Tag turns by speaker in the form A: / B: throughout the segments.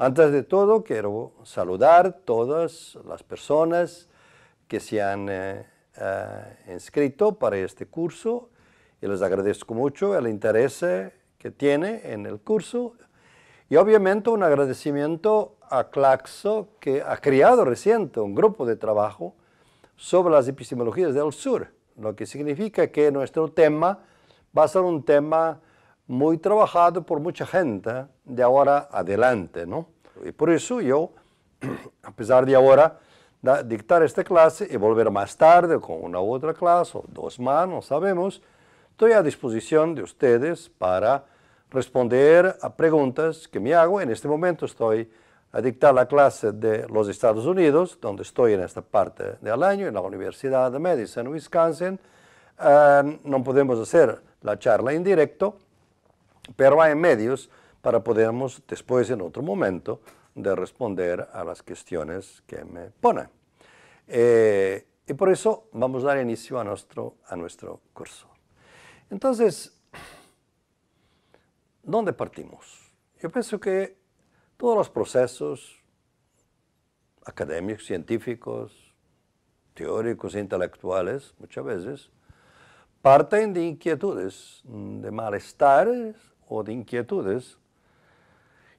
A: Antes de todo, quiero saludar todas las personas que se han eh, eh, inscrito para este curso y les agradezco mucho el interés eh, que tiene en el curso y obviamente un agradecimiento a Claxo que ha creado reciente un grupo de trabajo sobre las epistemologías del sur, lo que significa que nuestro tema va a ser un tema muy trabajado por mucha gente de ahora adelante, ¿no? Y por eso yo, a pesar de ahora dictar esta clase y volver más tarde con una u otra clase, o dos más, no sabemos, estoy a disposición de ustedes para responder a preguntas que me hago. En este momento estoy a dictar la clase de los Estados Unidos, donde estoy en esta parte del año, en la Universidad de Madison, Wisconsin. Ah, no podemos hacer la charla en directo, pero hay medios para podermos, después en otro momento de responder a las cuestiones que me ponen. Eh, y por eso vamos a dar inicio a nuestro, a nuestro curso. Entonces, ¿dónde partimos? Yo pienso que todos los procesos académicos, científicos, teóricos, intelectuales, muchas veces, parten de inquietudes, de malestares, o de inquietudes.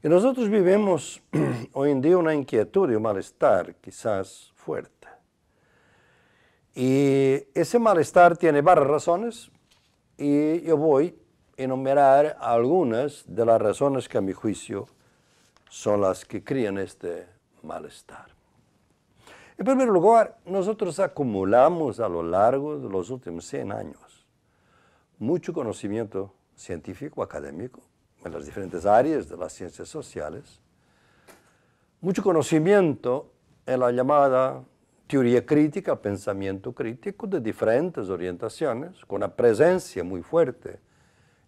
A: Y nosotros vivimos hoy en día una inquietud y un malestar quizás fuerte. Y ese malestar tiene varias razones y yo voy a enumerar algunas de las razones que a mi juicio son las que crían este malestar. En primer lugar, nosotros acumulamos a lo largo de los últimos 100 años mucho conocimiento científico, académico, en las diferentes áreas de las ciencias sociales, mucho conocimiento en la llamada teoría crítica, pensamiento crítico de diferentes orientaciones, con una presencia muy fuerte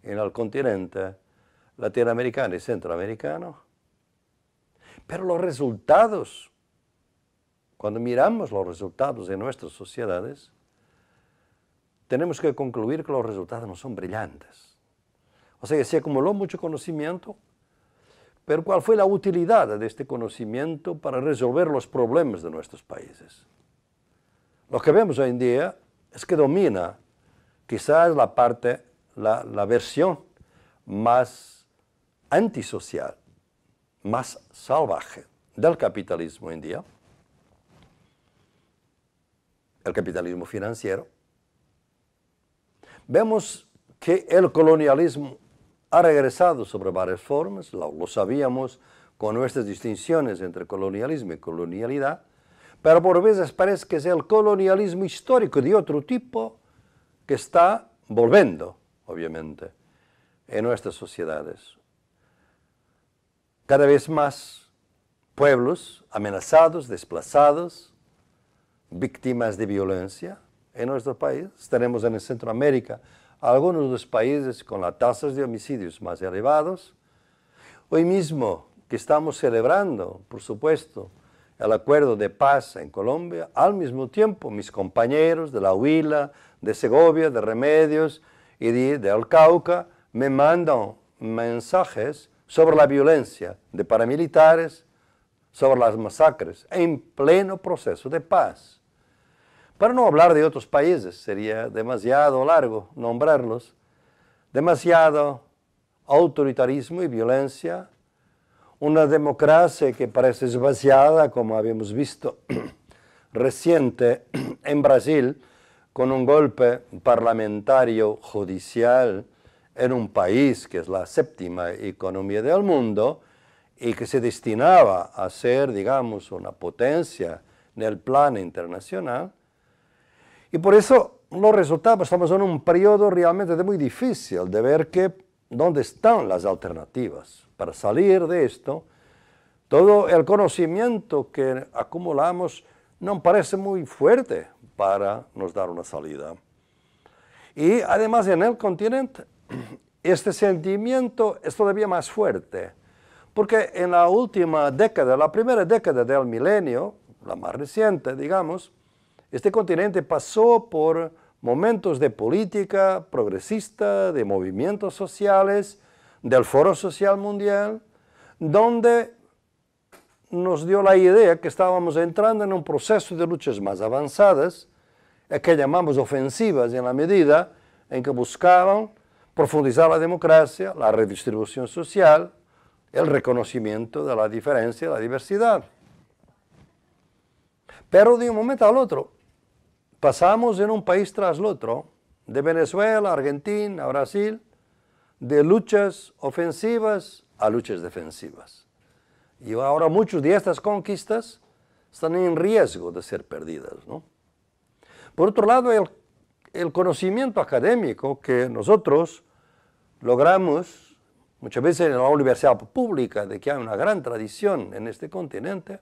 A: en el continente latinoamericano y centroamericano. Pero los resultados, cuando miramos los resultados de nuestras sociedades, tenemos que concluir que los resultados no son brillantes. O sea, se acumuló mucho conocimiento, pero ¿cuál fue la utilidad de este conocimiento para resolver los problemas de nuestros países? Lo que vemos hoy en día es que domina quizás la parte, la, la versión más antisocial, más salvaje del capitalismo hoy en día, el capitalismo financiero, vemos que el colonialismo ha regresado sobre varias formas, lo, sabíamos con nuestras distinciones entre colonialismo y colonialidad, pero por veces parece que es el colonialismo histórico de otro tipo que está volviendo, obviamente, en nuestras sociedades. Cada vez más pueblos amenazados, desplazados, víctimas de violencia en nuestro país. Tenemos en el Centroamérica algunos de los países con las tasas de homicidios más elevados. Hoy mismo que estamos celebrando, por supuesto, el acuerdo de paz en Colombia, al mismo tiempo mis compañeros de la Huila, de Segovia, de Remedios y de, de me mandan mensajes sobre la violencia de paramilitares, sobre las masacres en pleno proceso de paz. Para no hablar de otros países, sería demasiado largo nombrarlos. Demasiado autoritarismo y violencia, una democracia que parece esvaciada, como habíamos visto reciente en Brasil, con un golpe parlamentario judicial en un país que es la séptima economía del mundo y que se destinaba a ser, digamos, una potencia en el plano internacional, y por eso los resultados, estamos en un periodo realmente de muy difícil de ver que, dónde están las alternativas para salir de esto. Todo el conocimiento que acumulamos no parece muy fuerte para nos dar una salida. Y además en el continente este sentimiento es todavía más fuerte, porque en la última década, la primera década del milenio, la más reciente, digamos, este continente pasó por momentos de política progresista, de movimientos sociales, del Foro Social Mundial, donde nos dio la idea que estábamos entrando en un proceso de luchas más avanzadas, que llamamos ofensivas en la medida en que buscaban profundizar la democracia, la redistribución social, el reconocimiento de la diferencia, y la diversidad. Pero de un momento al otro, Pasamos en un país tras otro, de Venezuela, Argentina, Brasil, de luchas ofensivas a luchas defensivas. Y ahora muchos de estas conquistas están en riesgo de ser perdidas. Por otro lado, el conocimiento académico que nosotros logramos muchas veces en la universidad pública, de que hay una gran tradición en este continente,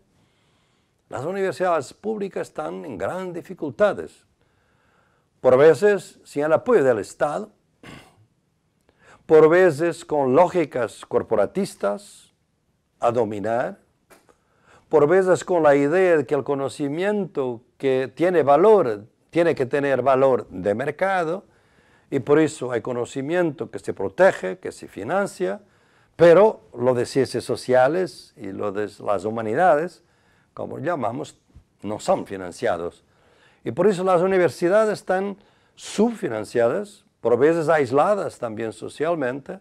A: las universidades públicas están en grandes dificultades. Por veces sin el apoyo del Estado, por veces con lógicas corporatistas a dominar, por veces con la idea de que el conocimiento que tiene valor tiene que tener valor de mercado y por eso hay conocimiento que se protege, que se financia, pero lo de ciencias sociales y lo de las humanidades como llamamos, no son financiados. Y por eso las universidades están subfinanciadas, por veces aisladas también socialmente,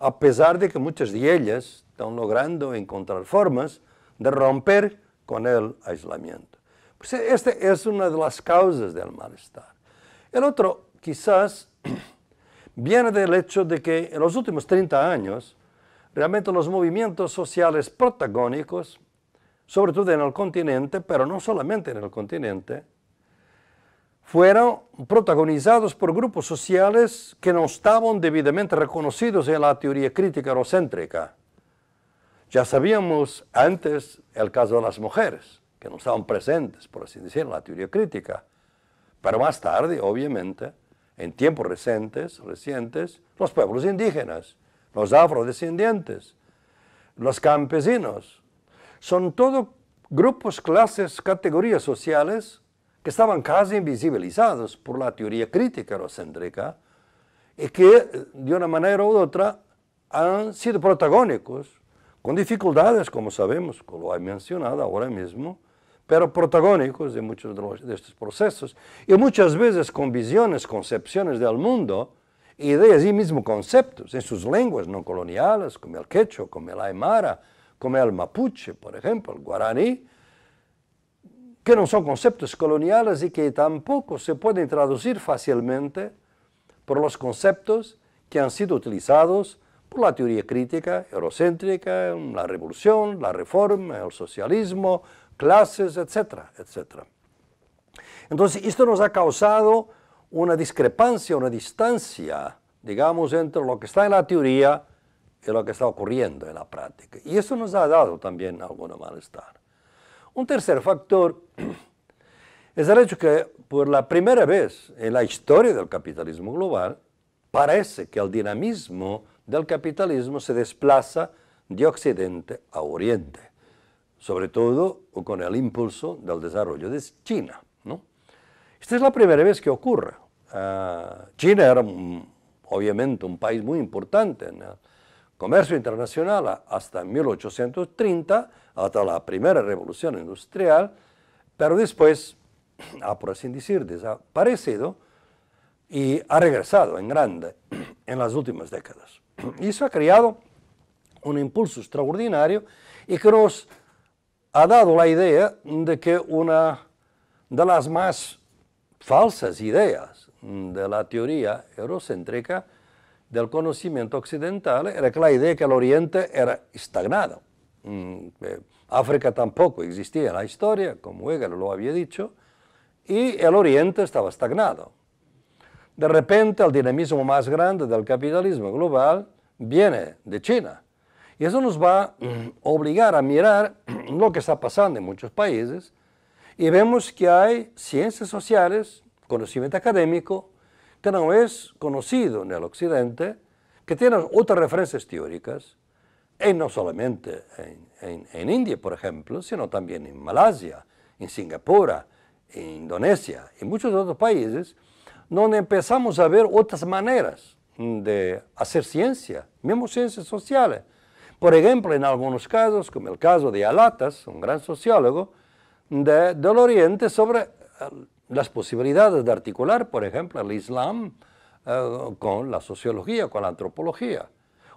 A: a pesar de que muchas de ellas están logrando encontrar formas de romper con el aislamiento. Pues esta es una de las causas del malestar. El otro, quizás, viene del hecho de que en los últimos 30 años, realmente los movimientos sociales protagónicos sobre todo en el continente, pero no solamente en el continente, fueron protagonizados por grupos sociales que no estaban debidamente reconocidos en la teoría crítica eurocéntrica. Ya sabíamos antes el caso de las mujeres, que no estaban presentes, por así decirlo, en la teoría crítica. Pero más tarde, obviamente, en tiempos recientes, recientes los pueblos indígenas, los afrodescendientes, los campesinos, son todo grupos, clases, categorías sociales que estaban casi invisibilizados por la teoría crítica eurocéntrica y que eh, de una manera u otra han sido protagónicos, con dificultades, como sabemos, como lo he mencionado ahora mismo, pero protagónicos de muchos de, estos procesos y muchas veces con visiones, concepciones del mundo, ideas y mismos conceptos en sus lenguas no coloniales, como el quechua, como el aymara, como el mapuche, por ejemplo, el guaraní, que no son conceptos coloniales y que tampoco se pueden traducir fácilmente por los conceptos que han sido utilizados por la teoría crítica eurocéntrica, la revolución, la reforma, el socialismo, clases, etcétera, etcétera. Entonces, esto nos ha causado una discrepancia, una distancia, digamos, entre lo que está en la teoría es lo que está ocurriendo en la práctica. Y eso nos ha dado también algún malestar. Un tercer factor es el hecho que por la primera vez en la historia del capitalismo global, parece que el dinamismo del capitalismo se desplaza de Occidente a Oriente, sobre todo con el impulso del desarrollo de China. ¿no? Esta es la primera vez que ocurre. Ah, China era obviamente un país muy importante en el comercio internacional hasta 1830, hasta la primera revolución industrial, pero después ha, por así decir, desaparecido y ha regresado en grande en las últimas décadas. Y eso ha creado un impulso extraordinario y que nos ha dado la idea de que una de las más falsas ideas de la teoría eurocéntrica del conocimiento occidental era que la idea que el Oriente era estagnado. Mm, eh, África tampoco existía en la historia, como Hegel lo había dicho, y el Oriente estaba estagnado. De repente, el dinamismo más grande del capitalismo global viene de China. Y eso nos va a mm, obligar a mirar mm, lo que está pasando en muchos países y vemos que hay ciencias sociales, conocimiento académico, que no es conocido en el occidente, que tiene otras referencias teóricas, y no solamente en, en, en India, por ejemplo, sino también en Malasia, en Singapur, en Indonesia y muchos otros países, donde empezamos a ver otras maneras de hacer ciencia, mismo ciencias sociales. Por ejemplo, en algunos casos, como el caso de Alatas, un gran sociólogo de, del Oriente, sobre las posibilidades de articular, por ejemplo, el Islam eh, con la sociología, con la antropología,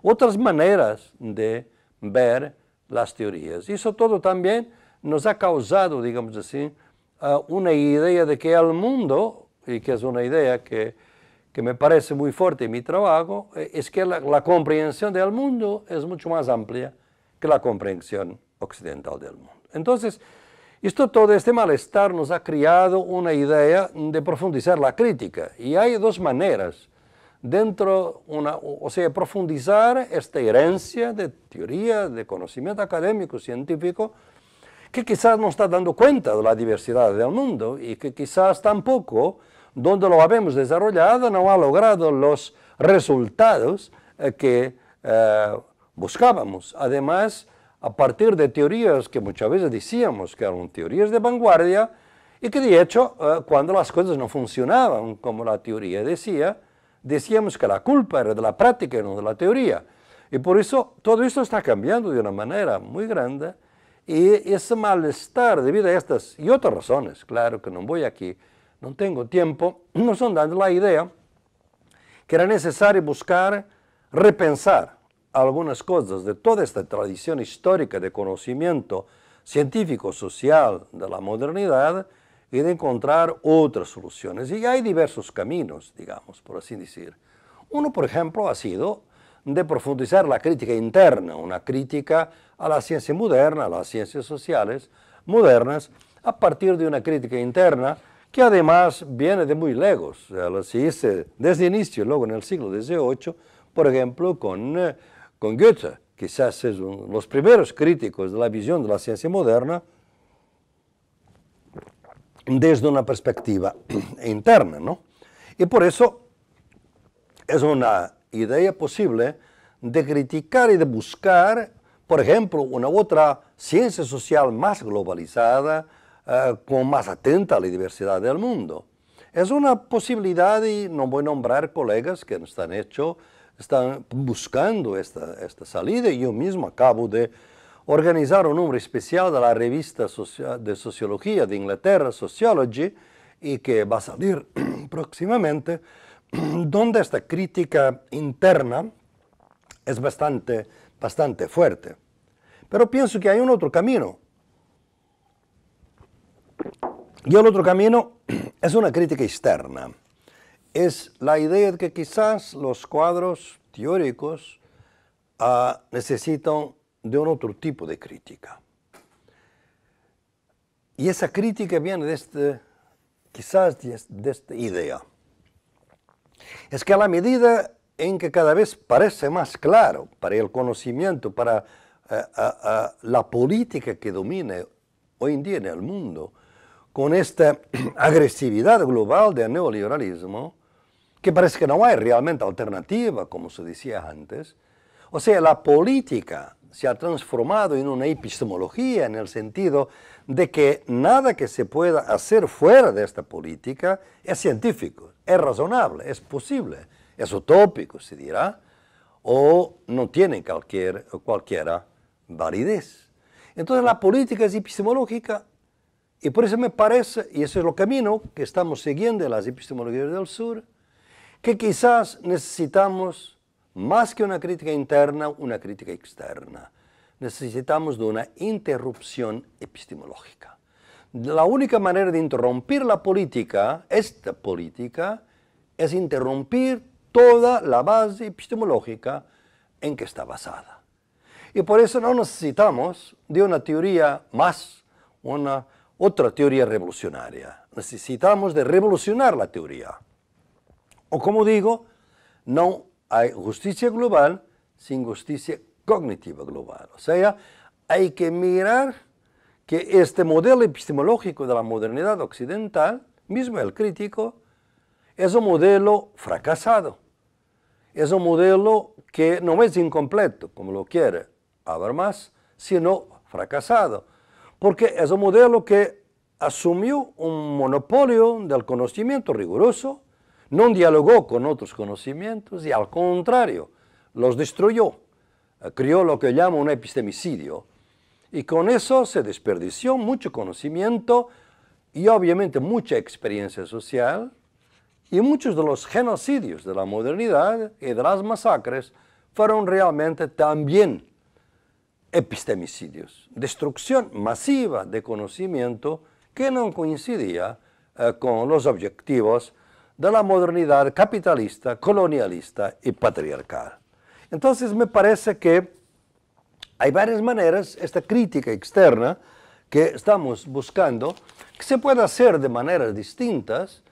A: otras maneras de ver las teorías. Y eso todo también nos ha causado, digamos así, eh, una idea de que el mundo, y que es una idea que, me parece muy fuerte en mi trabajo, eh, es que la, la comprensión del mundo es mucho más amplia que la comprensión occidental del mundo. Entonces, todo este malestar nos ha creado una idea de profundizar la crítica. Y hay dos maneras. Dentro, o sea, profundizar esta herencia de teoría, de conocimiento académico, científico, que quizás no está dando cuenta de la diversidad del mundo y que quizás tampoco, donde lo habemos desarrollado, no ha logrado los resultados eh, que eh, buscábamos. Además, a partir de teorías que muchas veces decíamos que eran teorías de vanguardia y que de hecho eh, cuando las cosas no funcionaban como la teoría decía, decíamos que la culpa era de la práctica y no de la teoría. Y por eso todo esto está cambiando de una manera muy grande y ese malestar debido a estas y otras razones, claro que no voy aquí, no tengo tiempo, nos son dando la idea que era necesario buscar repensar algunas cosas de toda esta tradición histórica de conocimiento científico-social de la modernidad y de encontrar otras soluciones. Y hay diversos caminos, digamos, por así decir. Uno, por ejemplo, ha sido de profundizar la crítica interna, una crítica a la ciencia moderna, a las ciencias sociales modernas, a partir de una crítica interna que además viene de muy lejos. desde el inicio, luego en el siglo XVIII, por ejemplo, con eh, con Goethe, quizás es uno de los primeros críticos de la visión de la ciencia moderna, desde una perspectiva interna, ¿no? Y por eso es una idea posible de criticar y de buscar, por ejemplo, una otra ciencia social más globalizada, eh, con más atenta a la diversidad del mundo. Es una posibilidad y no voy a nombrar colegas que nos han hecho están buscando esta, salida y yo mismo acabo de organizar un número especial de la revista de Sociología de Inglaterra, Sociology, y que va a salir próximamente, donde esta crítica interna es bastante, bastante fuerte. Pero pienso que hay un otro camino. Y el otro camino es una crítica externa es la idea de que quizás los cuadros teóricos ah, necesitan de un otro tipo de crítica. Y esa crítica viene de este, quizás de, esta idea. Es que a la medida en que cada vez parece más claro para el conocimiento, para eh, la política que domina hoy en día en el mundo, con esta agresividad global del neoliberalismo, que parece que no hay realmente alternativa, como se decía antes. O sea, la política se ha transformado en una epistemología en el sentido de que nada que se pueda hacer fuera de esta política es científico, es razonable, es posible, es utópico, se dirá, o no tiene cualquier, cualquiera validez. Entonces la política es epistemológica y por eso me parece, y ese es el camino que estamos siguiendo en las epistemologías del sur, que quizás necesitamos más que una crítica interna, una crítica externa. Necesitamos de una interrupción epistemológica. La única manera de interrumpir la política, esta política, es interrumpir toda la base epistemológica en que está basada. Y por eso no necesitamos de una teoría más, una otra teoría revolucionaria. Necesitamos de revolucionar la teoría. O como digo, no hay justicia global sin justicia cognitiva global. O sea, hay que mirar que este modelo epistemológico de la modernidad occidental, mismo el crítico, es un modelo fracasado. Es un modelo que no es incompleto, como lo quiere Habermas, sino fracasado. Porque es un modelo que asumió un monopolio del conocimiento riguroso, no dialogó con otros conocimientos y e, al contrario, los destruyó. Eh, crió lo que llama un epistemicidio y con eso se desperdició mucho conocimiento y obviamente mucha experiencia social y muchos de los genocidios de la modernidad y de las masacres fueron realmente también epistemicidios, destrucción masiva de conocimiento que no coincidía eh, con los objetivos de la modernidad capitalista, colonialista y patriarcal. Entonces me parece que hay varias maneras, esta crítica externa que estamos buscando, que se puede hacer de maneras distintas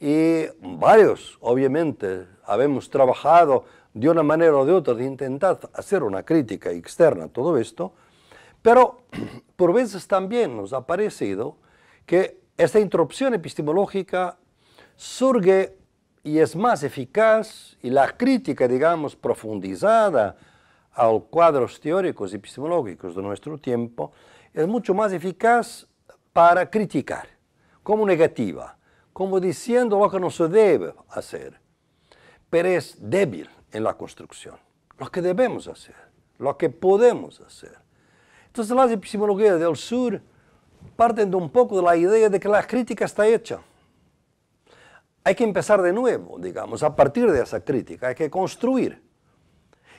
A: y varios, obviamente, habemos trabajado de una manera o de otra de intentar hacer una crítica externa a todo esto, pero por veces también nos ha parecido que esta interrupción epistemológica surge y es más eficaz y la crítica, digamos, profundizada a los cuadros teóricos y epistemológicos de nuestro tiempo es mucho más eficaz para criticar, como negativa, como diciendo lo que no se debe hacer, pero es débil en la construcción, lo que debemos hacer, lo que podemos hacer. Entonces las epistemologías del sur parten de un poco de la idea de que la crítica está hecha, hay que empezar de nuevo, digamos, a partir de esa crítica, hay que construir.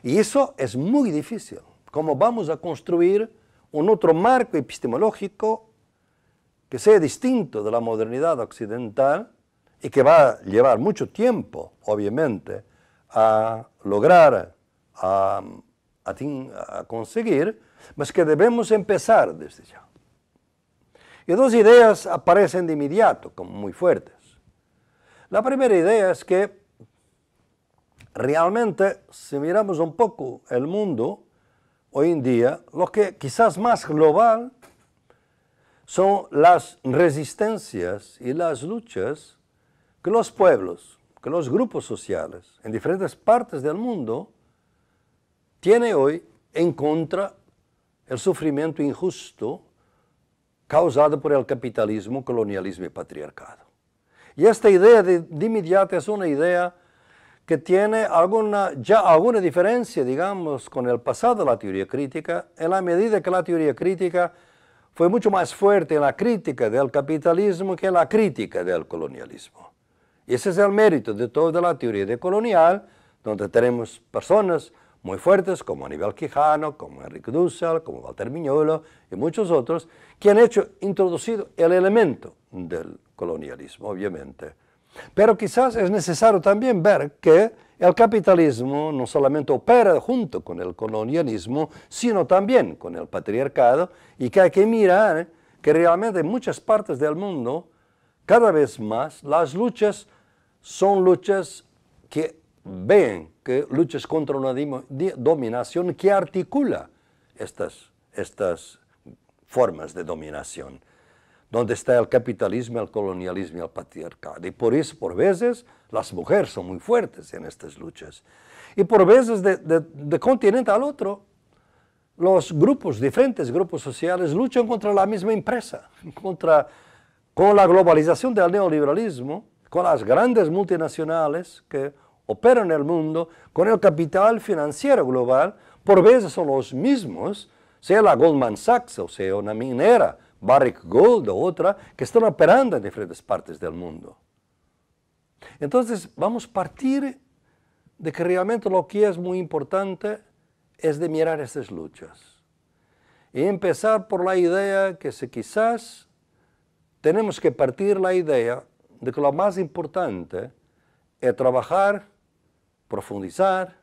A: Y eso es muy difícil. ¿Cómo vamos a construir un otro marco epistemológico que sea distinto de la modernidad occidental y que va a llevar mucho tiempo, obviamente, a lograr, a, conseguir, pero que debemos empezar desde ya. Y dos ideas aparecen de inmediato como muy fuertes. La primera idea es que realmente si miramos un poco el mundo hoy en día, lo que quizás más global son las resistencias y las luchas que los pueblos, que los grupos sociales en diferentes partes del mundo tienen hoy en contra el sufrimiento injusto causado por el capitalismo, colonialismo y patriarcado. Y esta idea de inmediato es una idea que tiene alguna, ya alguna diferencia, digamos, con el pasado de la teoría crítica, en la medida que la teoría crítica fue mucho más fuerte en la crítica del capitalismo que en la crítica del colonialismo. Y ese es el mérito de toda la teoría colonial, donde tenemos personas muy fuertes, como Aníbal Quijano, como Enrique Dussel, como Walter Miñolo y muchos otros, que han hecho, introducido el elemento del colonialismo, obviamente. Pero quizás es necesario también ver que el capitalismo no solamente opera junto con el colonialismo, sino también con el patriarcado, y que hay que mirar que realmente en muchas partes del mundo, cada vez más, las luchas son luchas que ven que luchas contra una dominación que articula estas, estas formas de dominación, donde está el capitalismo, el colonialismo y el patriarcado. Y por eso, por veces, las mujeres son muy fuertes en estas luchas. Y por veces, de, de, de continente al otro, los grupos, diferentes grupos sociales, luchan contra la misma empresa, contra, con la globalización del neoliberalismo, con las grandes multinacionales que opera en el mundo con el capital financiero global por veces son los mismos, sea la Goldman Sachs o sea una minera, Barrick Gold o otra, que están operando en diferentes partes del mundo. Entonces vamos a partir de que realmente lo que es muy importante es de mirar estas luchas y empezar por la idea que si quizás tenemos que partir la idea de que lo más importante es trabajar profundizar,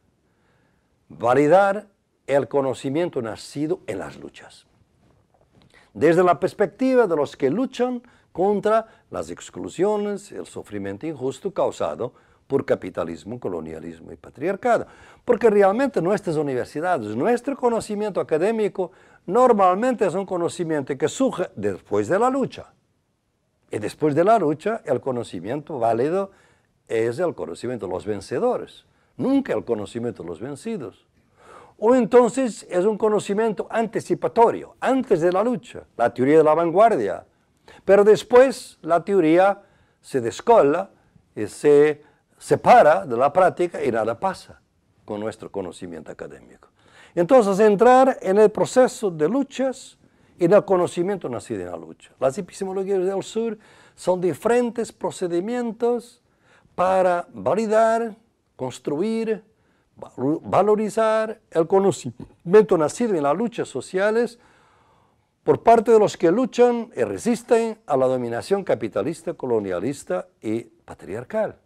A: validar el conocimiento nacido en las luchas. Desde la perspectiva de los que luchan contra las exclusiones, el sufrimiento injusto causado por capitalismo, colonialismo y patriarcado. Porque realmente nuestras universidades, nuestro conocimiento académico, normalmente es un conocimiento que surge después de la lucha. Y después de la lucha, el conocimiento válido es el conocimiento de los vencedores nunca el conocimiento de los vencidos. O entonces es un conocimiento anticipatorio, antes de la lucha, la teoría de la vanguardia. Pero después la teoría se descola y se separa de la práctica y nada pasa con nuestro conocimiento académico. Entonces entrar en el proceso de luchas y el conocimiento nacido en la lucha. Las epistemologías del sur son diferentes procedimientos para validar construir, valorizar el conocimiento nacido en las luchas sociales por parte de los que luchan y resisten a la dominación capitalista, colonialista y patriarcal.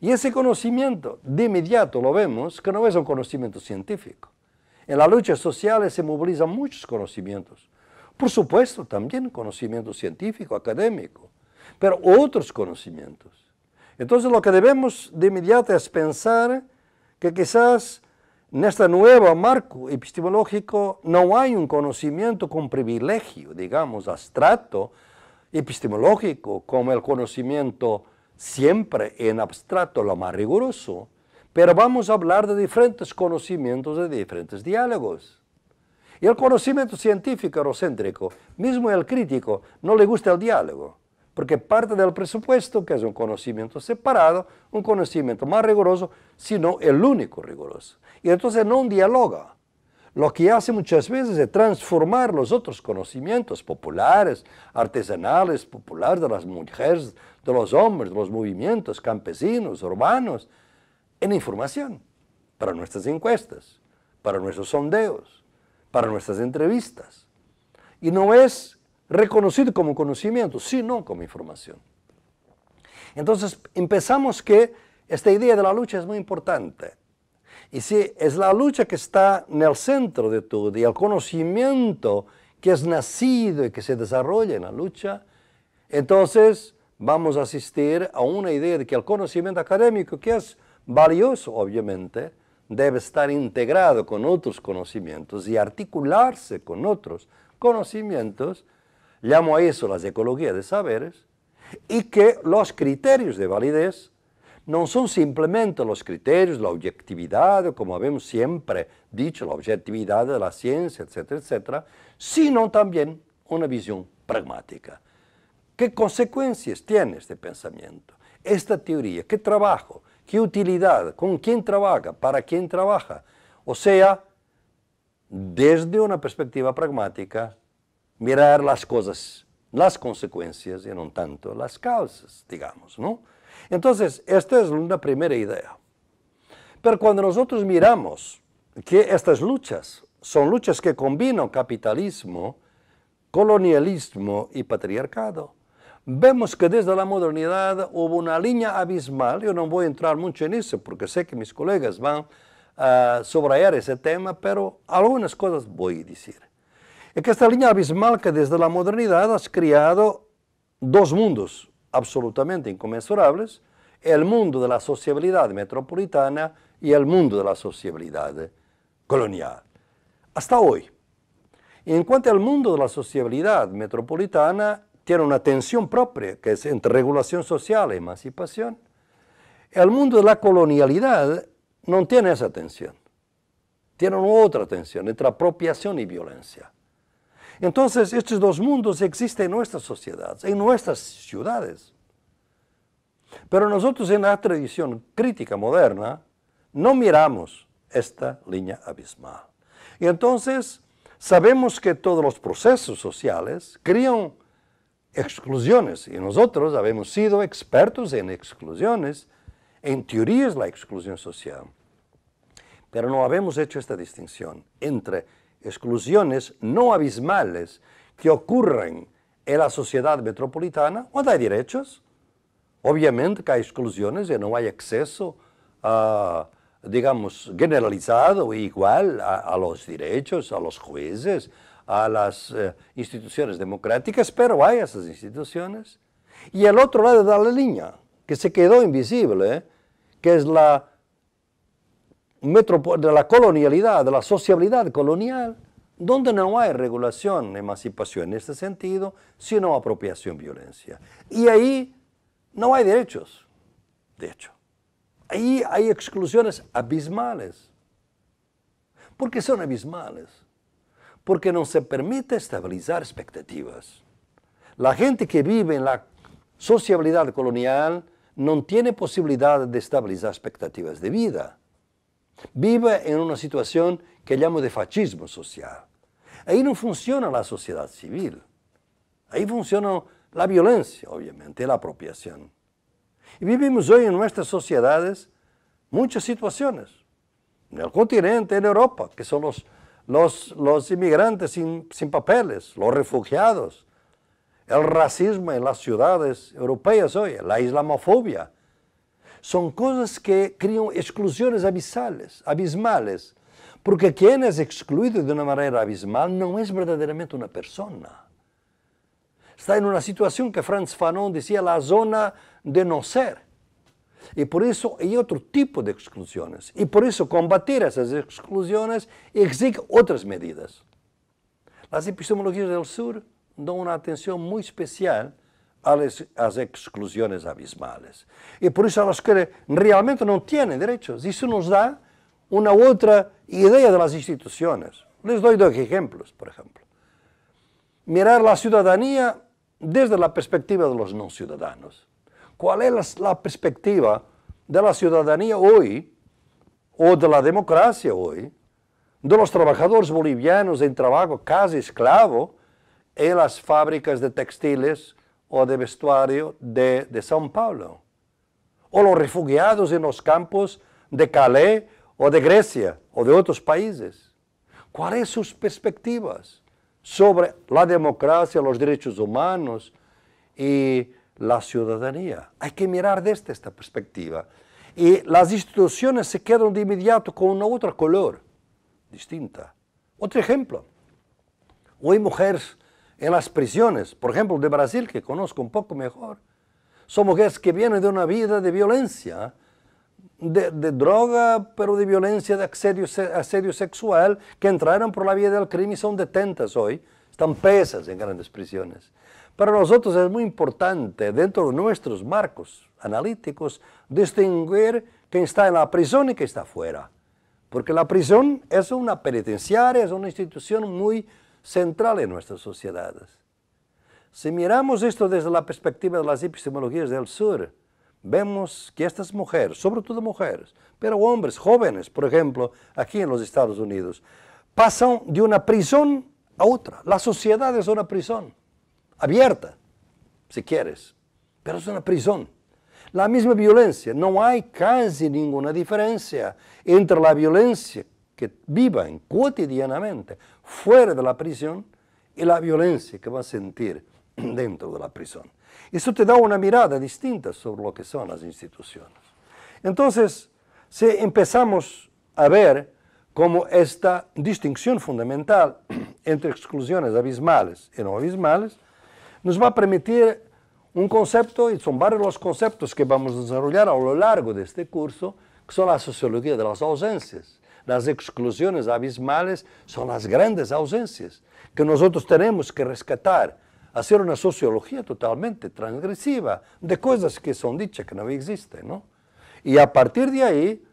A: Y ese conocimiento, de inmediato lo vemos, que no es un conocimiento científico. En las luchas sociales se movilizan muchos conocimientos. Por supuesto, también conocimiento científico, académico, pero otros conocimientos. Entonces lo que debemos de inmediato es pensar que quizás en este nuevo marco epistemológico no hay un conocimiento con privilegio, digamos, abstracto epistemológico, como el conocimiento siempre en abstracto, lo más riguroso, pero vamos a hablar de diferentes conocimientos, de diferentes diálogos. Y el conocimiento científico eurocéntrico, mismo el crítico, no le gusta el diálogo porque parte del presupuesto, que es un conocimiento separado, un conocimiento más riguroso, sino el único riguroso. Y entonces no dialoga. Lo que hace muchas veces es transformar los otros conocimientos populares, artesanales, populares de las mujeres, de los hombres, de los movimientos campesinos, urbanos, en información para nuestras encuestas, para nuestros sondeos, para nuestras entrevistas. Y no es reconocido como conocimiento, sino como información. Entonces empezamos que esta idea de la lucha es muy importante. Y si es la lucha que está en el centro de todo y el conocimiento que es nacido y que se desarrolla en la lucha, entonces vamos a asistir a una idea de que el conocimiento académico, que es valioso obviamente, debe estar integrado con otros conocimientos y articularse con otros conocimientos llamo a eso las ecologías de saberes, y que los criterios de validez no son simplemente los criterios, la objetividad, como habíamos siempre dicho, la objetividad de la ciencia, etcétera, etcétera, sino también una visión pragmática. ¿Qué consecuencias tiene este pensamiento? Esta teoría, ¿qué trabajo? ¿Qué utilidad? ¿Con quién trabaja? ¿Para quién trabaja? O sea, desde una perspectiva pragmática, mirar las cosas, las consecuencias y no tanto las causas, digamos, ¿no? Entonces, esta es una primera idea. Pero cuando nosotros miramos que estas luchas son luchas que combinan capitalismo, colonialismo y patriarcado, vemos que desde la modernidad hubo una línea abismal, yo no voy a entrar mucho en eso porque sé que mis colegas van a subrayar ese tema, pero algunas cosas voy a decir es que esta línea abismal que desde la modernidad has creado dos mundos absolutamente inconmensurables, el mundo de la sociabilidad metropolitana y el mundo de la sociabilidad colonial. Hasta hoy. Y en cuanto al mundo de la sociabilidad metropolitana, tiene una tensión propia, que es entre regulación social y e emancipación. El mundo de la colonialidad no tiene esa tensión. Tiene otra tensión entre apropiación y violencia. Entonces, estos dos mundos existen en nuestras sociedades, en nuestras ciudades. Pero nosotros en la tradición crítica moderna no miramos esta línea abismal. Y entonces sabemos que todos los procesos sociales crean exclusiones y nosotros habemos sido expertos en exclusiones, en teorías de la exclusión social. Pero no habemos hecho esta distinción entre exclusiones no abismales que ocurren en la sociedad metropolitana, cuando hay derechos, obviamente que hay exclusiones y no hay acceso, digamos, generalizado e igual a, los derechos, a los jueces, a las eh, instituciones democráticas, pero hay esas instituciones. Y el otro lado de la línea, que se quedó invisible, que es la de la colonialidad, de la sociabilidad colonial, donde no hay regulación, emancipación en este sentido, sino apropiación, violencia. Y ahí no hay derechos, de hecho. Ahí hay exclusiones abismales. ¿Por qué son abismales? Porque no se permite estabilizar expectativas. La gente que vive en la sociabilidad colonial no tiene posibilidad de estabilizar expectativas de vida vive en una situación que llamo de fascismo social. Ahí no funciona la sociedad civil. Ahí funciona la violencia, obviamente, la apropiación. Y vivimos hoy en nuestras sociedades muchas situaciones, en el continente, en Europa, que son los, los, inmigrantes sin, sin papeles, los refugiados, el racismo en las ciudades europeas hoy, la islamofobia, são coisas que criam exclusões abissales, abismales. Porque quem é excluído de uma maneira abismal não é verdadeiramente uma pessoa. Está em uma situação que Franz Fanon dizia, a zona de não ser. E por isso há outro tipo de exclusões. E por isso combater essas exclusões exige outras medidas. As epistemologias do Sul dão uma atenção muito especial a las, exclusiones abismales. Y por eso a los que realmente no tienen derechos. y Eso nos da una otra idea de las instituciones. Les doy dos ejemplos, por ejemplo. Mirar la ciudadanía desde la perspectiva de los no ciudadanos. ¿Cuál es la, la perspectiva de la ciudadanía hoy o de la democracia hoy, de los trabajadores bolivianos en trabajo casi esclavo en las fábricas de textiles, o de vestuario de, de São Paulo, o los refugiados en los campos de Calais o de Grecia o de otros países. ¿Cuáles sus perspectivas sobre la democracia, los derechos humanos y la ciudadanía? Hay que mirar desde esta perspectiva. Y las instituciones se quedan de inmediato con una otra color distinta. Otro ejemplo. Hoy mujeres en las prisiones, por ejemplo, de Brasil, que conozco un poco mejor, son mujeres que vienen de una vida de violencia, de, droga, pero de violencia, de asedio, sexual, que entraron por la vía del crimen y son detentas hoy, están presas en grandes prisiones. Para nosotros es muy importante, dentro de nuestros marcos analíticos, distinguir quién está en la prisión y quién está fuera. Porque la prisión es una penitenciaria, es una institución muy central en nuestras sociedades. Si miramos esto desde la perspectiva de las epistemologías del sur, vemos que estas mujeres, sobre todo mujeres, pero hombres jóvenes, por ejemplo, aquí en los Estados Unidos, pasan de una prisión a otra. La sociedad es una prisión, abierta, si quieres, pero es una prisión. La misma violencia, no hay casi ninguna diferencia entre la violencia que vivan cotidianamente fuera de la prisión y la violencia que va a sentir dentro de la prisión. Eso te da una mirada distinta sobre lo que son las instituciones. Entonces, si empezamos a ver cómo esta distinción fundamental entre exclusiones abismales y no abismales, nos va a permitir un concepto, y son varios los conceptos que vamos a desarrollar a lo largo de este curso, que son la sociología de las ausencias las exclusiones abismales son las grandes ausencias que nosotros tenemos que rescatar, hacer una sociología totalmente transgresiva de cosas que son dichas, que no existen, Y a partir de ahí,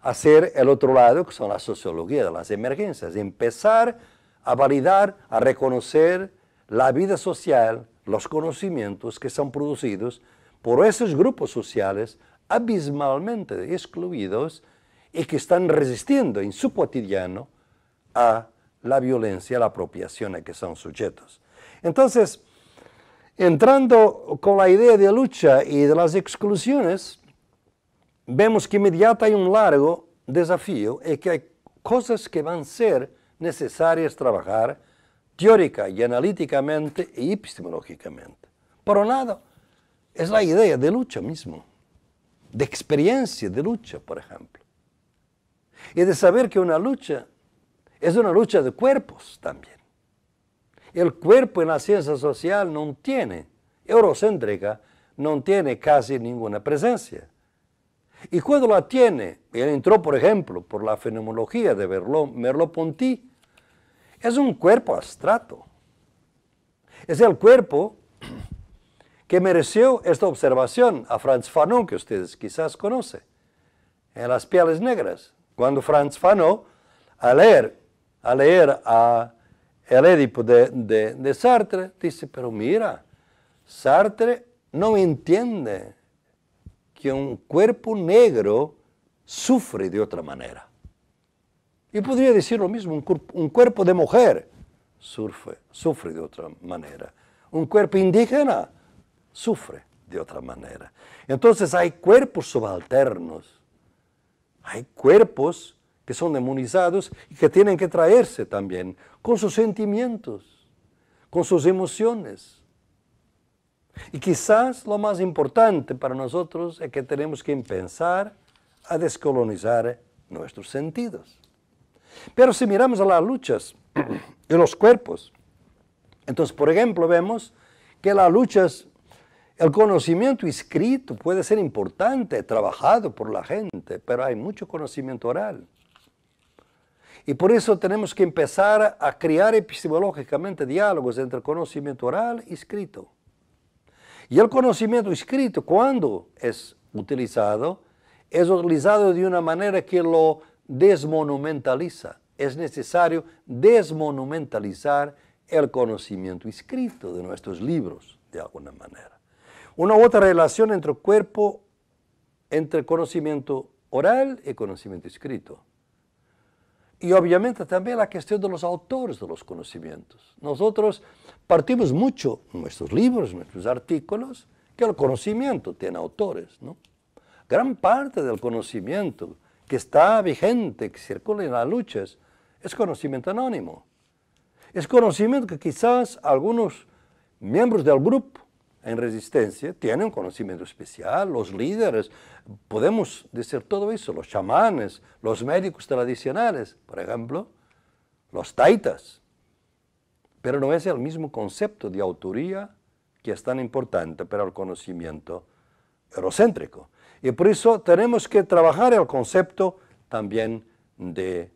A: hacer el otro lado, que son la sociología de las emergencias, empezar a validar, a reconocer la vida social, los conocimientos que son producidos por esos grupos sociales abismalmente excluidos y que están resistiendo en su cotidiano a la violencia, a la apropiación a que son sujetos. Entonces, entrando con la idea de lucha y de las exclusiones, vemos que inmediata hay un largo desafío y que hay cosas que van a ser necesarias trabajar teórica y analíticamente y epistemológicamente. Por un lado, es la idea de lucha mismo, de experiencia de lucha, por ejemplo y de saber que una lucha es una lucha de cuerpos también. El cuerpo en la ciencia social no tiene, eurocéntrica, no tiene casi ninguna presencia. Y cuando la tiene, él entró, por ejemplo, por la fenomenología de Merleau-Ponty, es un cuerpo abstracto. Es el cuerpo que mereció esta observación a Franz Fanon, que ustedes quizás conocen, en las pieles negras. Cuando Franz Fano a leer a, leer a El Edipo de, Sartre, dice, pero mira, Sartre no entiende que un cuerpo negro sufre de otra manera. Y podría decir lo mismo, un, cuerpo, de mujer sufre, sufre, de otra manera. Un cuerpo indígena sufre de otra manera. Entonces hay cuerpos subalternos hay cuerpos que son demonizados y que tienen que traerse también con sus sentimientos, con sus emociones. Y quizás lo más importante para nosotros es que tenemos que empezar a descolonizar nuestros sentidos. Pero si miramos a las luchas en los cuerpos, entonces, por ejemplo, vemos que las luchas el conocimiento escrito puede ser importante, trabajado por la gente, pero hay mucho conocimiento oral. Y por eso tenemos que empezar a crear epistemológicamente diálogos entre conocimiento oral y escrito. Y el conocimiento escrito, cuando es utilizado, es utilizado de una manera que lo desmonumentaliza. Es necesario desmonumentalizar el conocimiento escrito de nuestros libros, de alguna manera una u otra relación entre el cuerpo, entre conocimiento oral y conocimiento escrito. Y obviamente también la cuestión de los autores de los conocimientos. Nosotros partimos mucho, nuestros libros, nuestros artículos, que el conocimiento tiene autores. Gran parte del conocimiento que está vigente, que circula en las luchas, es conocimiento anónimo. Es conocimiento que quizás algunos miembros del grupo en resistencia tienen un conocimiento especial, los líderes, podemos decir todo eso, los chamanes, los médicos tradicionales, por ejemplo, los taitas. Pero no es el mismo concepto de autoría que es tan importante para el conocimiento eurocéntrico. Y por eso tenemos que trabajar el concepto también de,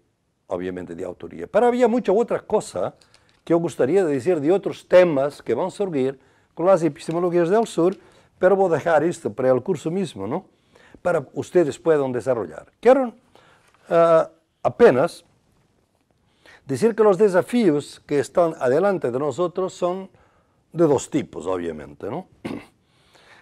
A: obviamente, de autoría. Pero había mucha otra cosa que yo gustaría decir de otros temas que van a surgir con las epistemologías del sur, pero voy a dejar esto para el curso mismo, ¿no? Para ustedes puedan desarrollar. Quiero eh, apenas decir que los desafíos que están adelante de nosotros son de dos tipos, obviamente, ¿no?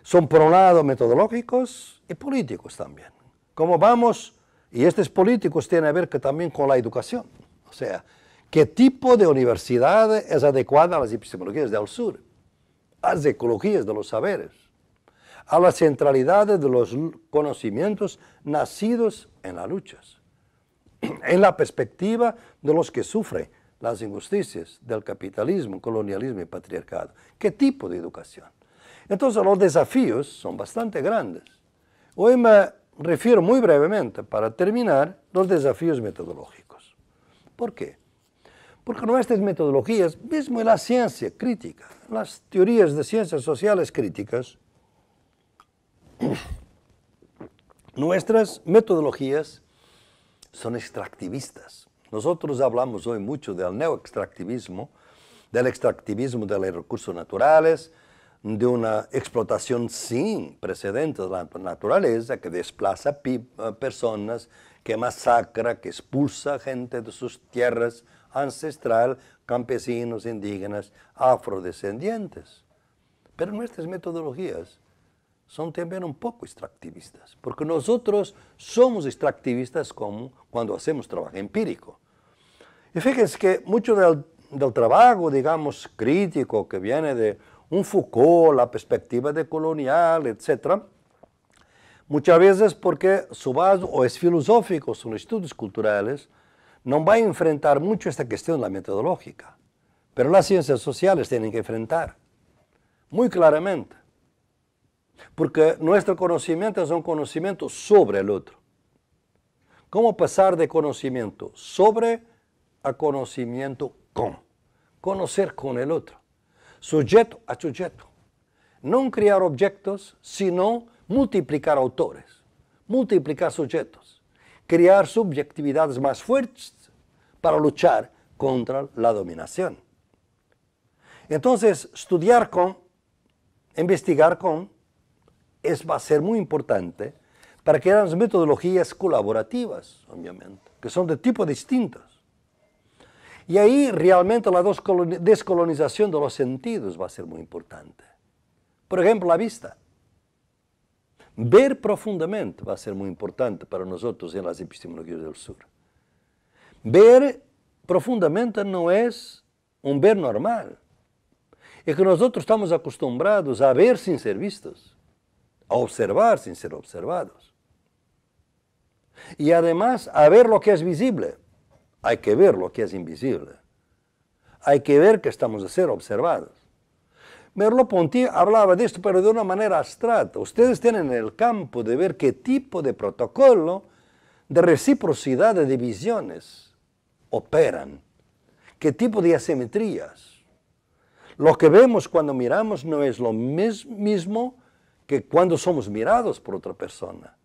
A: Son por un lado metodológicos y políticos también. ¿Cómo vamos? Y estos políticos tienen que ver que también con la educación. O sea, ¿qué tipo de universidad es adecuada a las epistemologías del sur? a las ecologías de los saberes, a las centralidades de los conocimientos nacidos en las luchas, en la perspectiva de los que sufren las injusticias del capitalismo, colonialismo y patriarcado. ¿Qué tipo de educación? Entonces los desafíos son bastante grandes. Hoy me refiero muy brevemente, para terminar, los desafíos metodológicos. ¿Por qué? Porque nuestras metodologías, mismo en la ciencia crítica, las teorías de ciencias sociales críticas, nuestras metodologías son extractivistas. Nosotros hablamos hoy mucho del neoextractivismo, del extractivismo de los recursos naturales, de una explotación sin precedentes de la naturaleza que desplaza eh, personas, que masacra, que expulsa gente de sus tierras, ancestral, campesinos, indígenas, afrodescendientes. Pero nuestras metodologías son también un poco extractivistas, porque nosotros somos extractivistas como cuando hacemos trabajo empírico. Y fíjense que mucho del, trabajo, digamos, crítico que viene de un Foucault, la perspectiva de colonial, etc., muchas veces porque su base o es filosófico, son estudios culturales, no va a enfrentar mucho esta cuestión la metodológica, pero las ciencias sociales tienen que enfrentar muy claramente, porque nuestro conocimiento es un conocimiento sobre el otro. ¿Cómo pasar de conocimiento sobre a conocimiento con? Conocer con el otro, sujeto a sujeto. No crear objetos, sino multiplicar autores, multiplicar sujetos crear subjetividades más fuertes para luchar contra la dominación. Entonces, estudiar con, investigar con, es, va a ser muy importante para crear las metodologías colaborativas, obviamente, que son de tipo distintos. Y ahí realmente la descolonización de los sentidos va a ser muy importante. Por ejemplo, la vista. Ver profundamente vai ser muito importante para nós outros em las epistemologias do Sul. Ver profundamente não é um ver normal. É que nós outros estamos acostumados a ver sem ser vistos, a observar sem ser observados. E, además, a ver o que é visível. Há que ver o que é invisível. Há que ver que estamos a ser observados. Merleau-Ponty hablaba de esto, pero de una manera abstracta. Ustedes tienen el campo de ver qué tipo de protocolo de reciprocidad de divisiones operan, qué tipo de asimetrías. Lo que vemos cuando miramos no es lo mismo que cuando somos mirados por otra persona.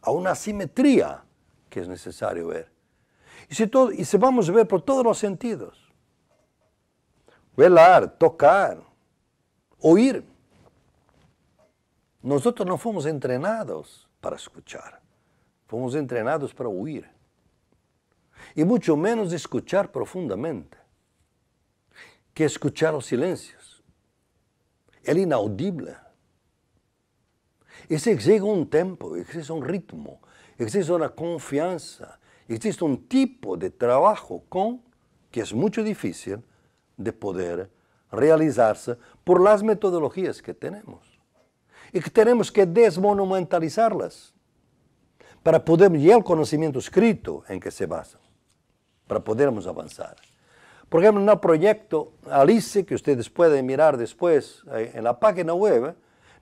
A: A una asimetría que es necesario ver. Y si, todo, y si vamos a ver por todos los sentidos, velar, tocar, oír. Nosotros no fuimos entrenados para escuchar, fuimos entrenados para oír. Y mucho menos escuchar profundamente, que escuchar los silencios, el inaudible. Ese exige un tiempo, existe un ritmo, existe una confianza, existe un tipo de trabajo con que es mucho difícil de poder realizarse por las metodologías que tenemos y que tenemos que desmonumentalizarlas para poder, y el conocimiento escrito en que se basa, para podermos avanzar. Por ejemplo, en el proyecto Alice, que ustedes pueden mirar después eh, en la página web,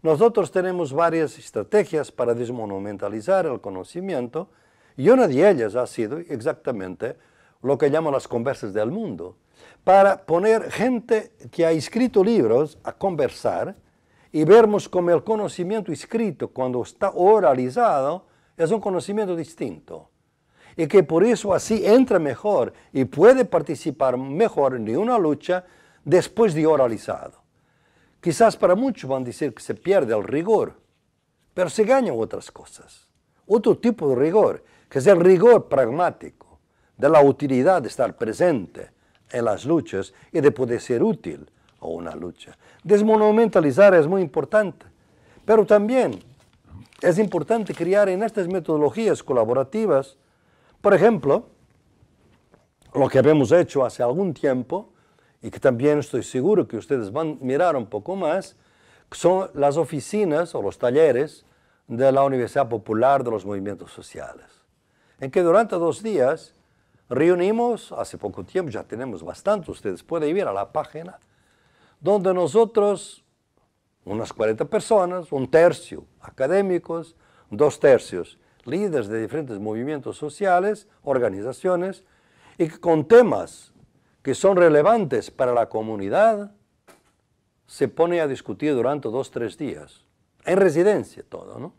A: nosotros tenemos varias estrategias para desmonumentalizar el conocimiento y una de ellas ha sido exactamente lo que llaman las conversas del mundo, para poner gente que ha escrito libros a conversar y vemos como el conocimiento escrito cuando está oralizado es un conocimiento distinto y que por eso así entra mejor y puede participar mejor en una lucha después de oralizado. Quizás para muchos van a decir que se pierde el rigor, pero se ganan otras cosas. Otro tipo de rigor, que es el rigor pragmático, de la utilidad de estar presente, en las luchas y de poder ser útil a una lucha. Desmonumentalizar es muy importante, pero también es importante crear en estas metodologías colaborativas, por ejemplo, lo que hemos hecho hace algún tiempo y que también estoy seguro que ustedes van a mirar un poco más, son las oficinas o los talleres de la Universidad Popular de los Movimientos Sociales, en que durante dos días reunimos hace poco tiempo, ya tenemos bastante, ustedes pueden ir a la página, donde nosotros, unas 40 personas, un tercio académicos, dos tercios líderes de diferentes movimientos sociales, organizaciones, y que con temas que son relevantes para la comunidad, se pone a discutir durante dos, tres días, en residencia todo, ¿no?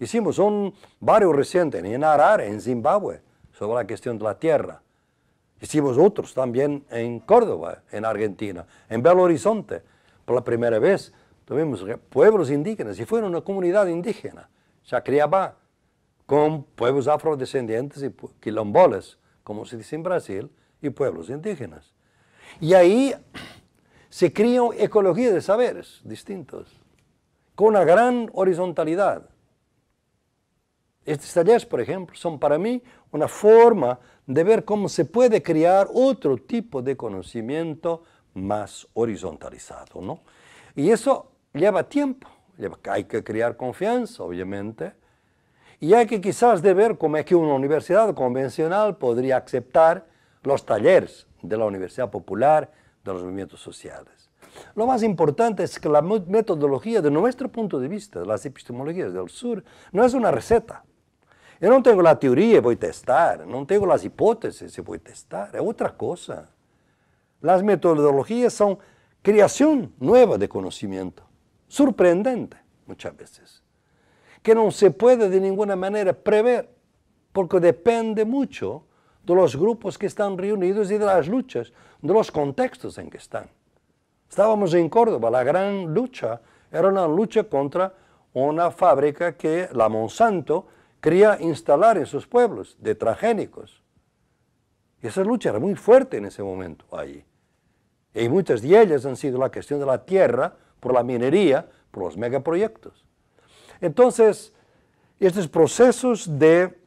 A: Hicimos un barrio reciente en Harare, en Zimbabue, sobre la cuestión de la tierra. Hicimos otros también en Córdoba, en Argentina, en Belo Horizonte. Por la primera vez tuvimos pueblos indígenas y fueron una comunidad indígena, criaba con pueblos afrodescendientes y quilomboles, como se dice en Brasil, y pueblos indígenas. Y ahí se crió ecología de saberes distintos, con una gran horizontalidad. Estos talleres, por ejemplo, son para mí una forma de ver cómo se puede crear otro tipo de conocimiento más horizontalizado. ¿no? Y eso lleva tiempo, hay que crear confianza, obviamente, y hay que quizás de ver cómo es que una universidad convencional podría aceptar los talleres de la Universidad Popular, de los movimientos sociales. Lo más importante es que la metodología, de nuestro punto de vista, de las epistemologías del sur, no es una receta, yo no tengo teoría y voy a testar, no tengo las hipótesis y voy a testar. es otra cosa. Las metodologías son creación nueva de conocimiento, sorprendente muchas veces, que no se puede de ninguna manera prever, porque depende mucho de los grupos que están reunidos y de las luchas, de los contextos en que están. Estábamos en Córdoba, la gran lucha era una lucha contra una fábrica que, la Monsanto, quería instalar en sus pueblos de tragénicos. Y esa lucha era muy fuerte en ese momento ahí Y muchas de ellas han sido la cuestión de la tierra, por la minería, por los megaproyectos. Entonces, estos procesos de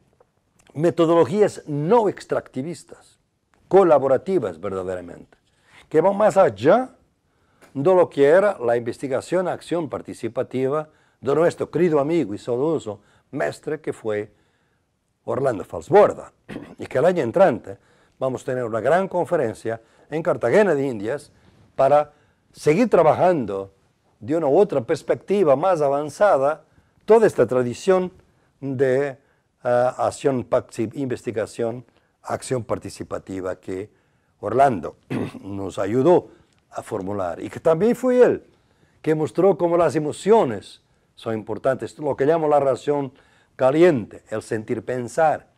A: metodologías no extractivistas, colaborativas verdaderamente, que van más allá de lo que era la investigación, acción participativa de nuestro querido amigo y saudoso mestre que fue Orlando Falsborda y que el año entrante vamos a tener una gran conferencia en Cartagena de Indias para seguir trabajando de una u otra perspectiva más avanzada toda esta tradición de eh, acción, investigación, acción participativa que Orlando nos ayudó a formular y que también fue él que mostró cómo las emociones son importantes. lo que llamo la razón caliente, el sentir pensar.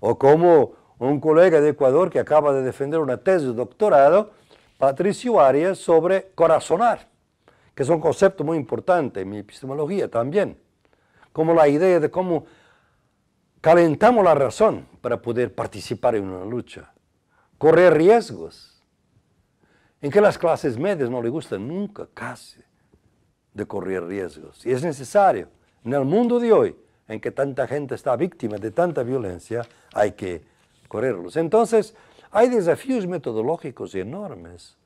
A: O como un colega de Ecuador que acaba de defender una tesis de doctorado, Patricio Arias, sobre corazonar, que es un concepto muy importante en mi epistemología también, como la idea de cómo calentamos la razón para poder participar en una lucha, correr riesgos, en que las clases medias no le gustan nunca, casi de correr riesgos. Y es necesario. En el mundo de hoy, en que tanta gente está víctima de tanta violencia, hay que correrlos. Entonces, hay desafíos metodológicos enormes,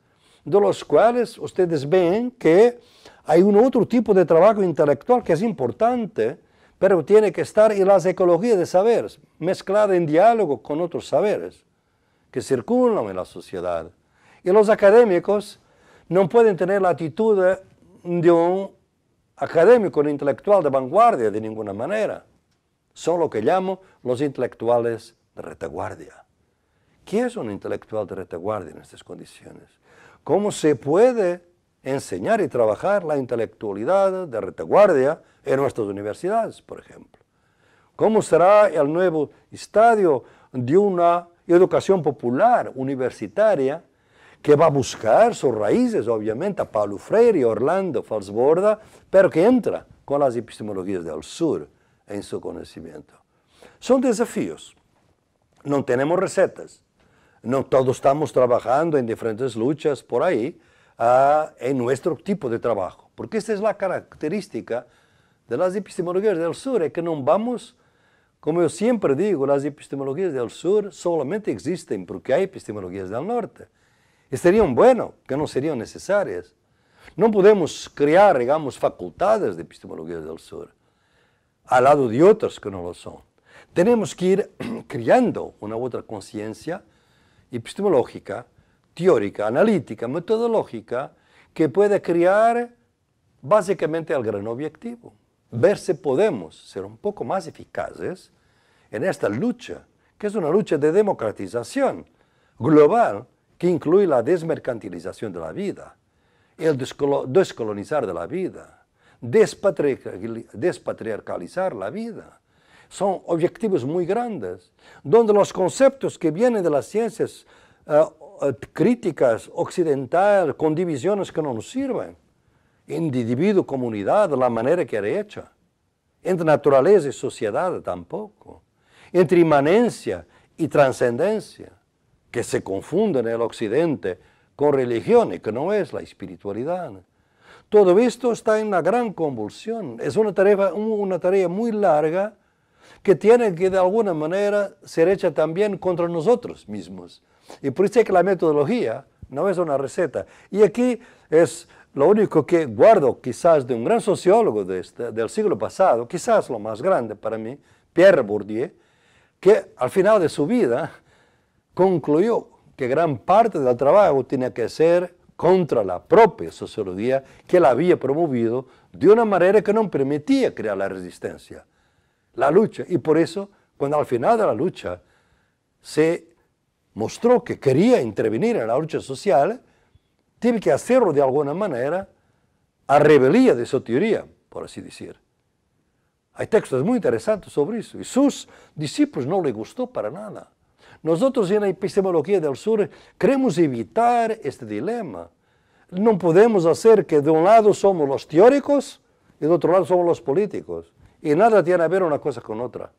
A: de los cuales ustedes ven que hay un otro tipo de trabajo intelectual que es importante, pero tiene que estar en las ecologías de saberes, mezclada en diálogo con otros saberes que circulan en la sociedad. Y los académicos no pueden tener la actitud de un académico, un intelectual de vanguardia de ninguna manera. Son lo que llamo los intelectuales de retaguardia. ¿Qué es un intelectual de retaguardia en estas condiciones? ¿Cómo se puede enseñar y trabajar la intelectualidad de retaguardia en nuestras universidades, por ejemplo? ¿Cómo será el nuevo estadio de una educación popular universitaria que va a buscar sus raíces, obviamente, a Paulo Freire, Orlando, Falsborda, pero que entra con las epistemologías del sur en su conocimiento. Son desafíos. No tenemos recetas. No todos estamos trabajando en diferentes luchas por ahí ah, en nuestro tipo de trabajo, porque esta es la característica de las epistemologías del sur, es que no vamos como yo siempre digo, las epistemologías del sur solamente existen porque hay epistemologías del norte serían bueno, que no serían necesarias. No podemos crear digamos, facultades de epistemología del sur al lado de otras que no lo son. Tenemos que ir creando una otra conciencia epistemológica, teórica, analítica, metodológica, que pueda crear básicamente el gran objetivo. Ver si podemos ser un poco más eficaces en esta lucha, que es una lucha de democratización global que incluye la desmercantilización de la vida, el descolonizar de la vida, despatriarcalizar la vida. Son objetivos muy grandes, donde los conceptos que vienen de las ciencias eh, eh, críticas occidentales, con divisiones que no nos sirven, individuo, comunidad, la manera que era hecha, entre naturaleza y sociedad tampoco, entre inmanencia y trascendencia que se confunden en el occidente con religiones, que no es la espiritualidad. Todo esto está en una gran convulsión. Es una tarea, una tarea muy larga que tiene que de alguna manera ser hecha también contra nosotros mismos. Y por eso es que la metodología no es una receta. Y aquí es lo único que guardo quizás de un gran sociólogo este, del siglo pasado, quizás lo más grande para mí, Pierre Bourdieu, que al final de su vida concluyó que gran parte del trabajo tenía que ser contra la propia sociología que la había promovido de una manera que no permitía crear la resistencia, la lucha. Y por eso, cuando al final de la lucha se mostró que quería intervenir en la lucha social, tiene que hacerlo de alguna manera a rebelía de su teoría, por así decir. Hay textos muy interesantes sobre eso. Y sus discípulos no le gustó para nada. Nosotros en la epistemología del sur queremos evitar este dilema. No podemos hacer que de un lado somos los teóricos y de otro lado somos los políticos. Y nada tiene que ver una cosa con otra.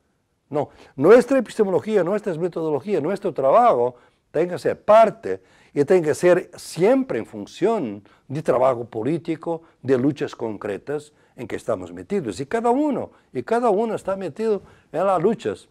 A: No, nuestra epistemología, nuestra metodología, nuestro trabajo tiene que ser parte y tiene que ser siempre en función de trabajo político, de luchas concretas en que estamos metidos. Y cada uno, y cada uno está metido en las luchas.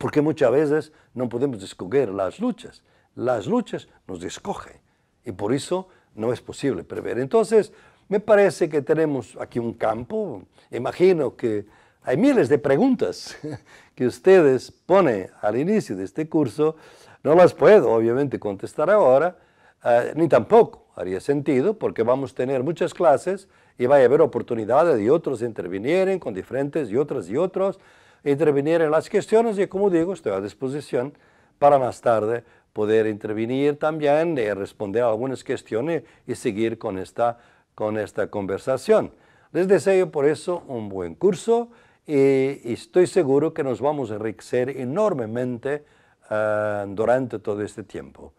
A: Porque muchas veces no podemos escoger las luchas. Las luchas nos descogen Y por eso no es posible prever. Entonces, me parece que tenemos aquí un campo. Imagino que hay miles de preguntas que ustedes ponen al inicio de este curso. No las puedo, obviamente, contestar ahora, eh, ni tampoco haría sentido, porque vamos a tener muchas clases y va a haber oportunidades de otros intervinieren con diferentes y otras y otros intervenir en las cuestiones y como digo, estoy a disposición para más tarde poder intervenir también y eh, responder a algunas cuestiones y seguir con esta, con esta conversación. Les deseo por eso un buen curso y, estoy seguro que nos vamos a enriquecer enormemente eh, durante todo este tiempo.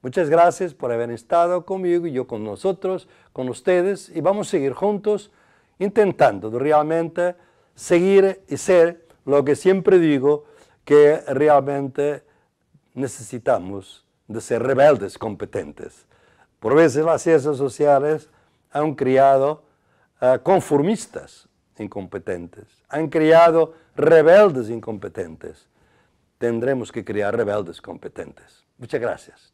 A: Muchas gracias por haber estado conmigo y yo con nosotros, con ustedes, y vamos a seguir juntos intentando realmente seguir y ser lo que siempre digo, que realmente necesitamos de ser rebeldes competentes. Por veces las ciencias sociales han criado eh, conformistas incompetentes, han creado rebeldes incompetentes. Tendremos que crear rebeldes competentes. Muchas gracias.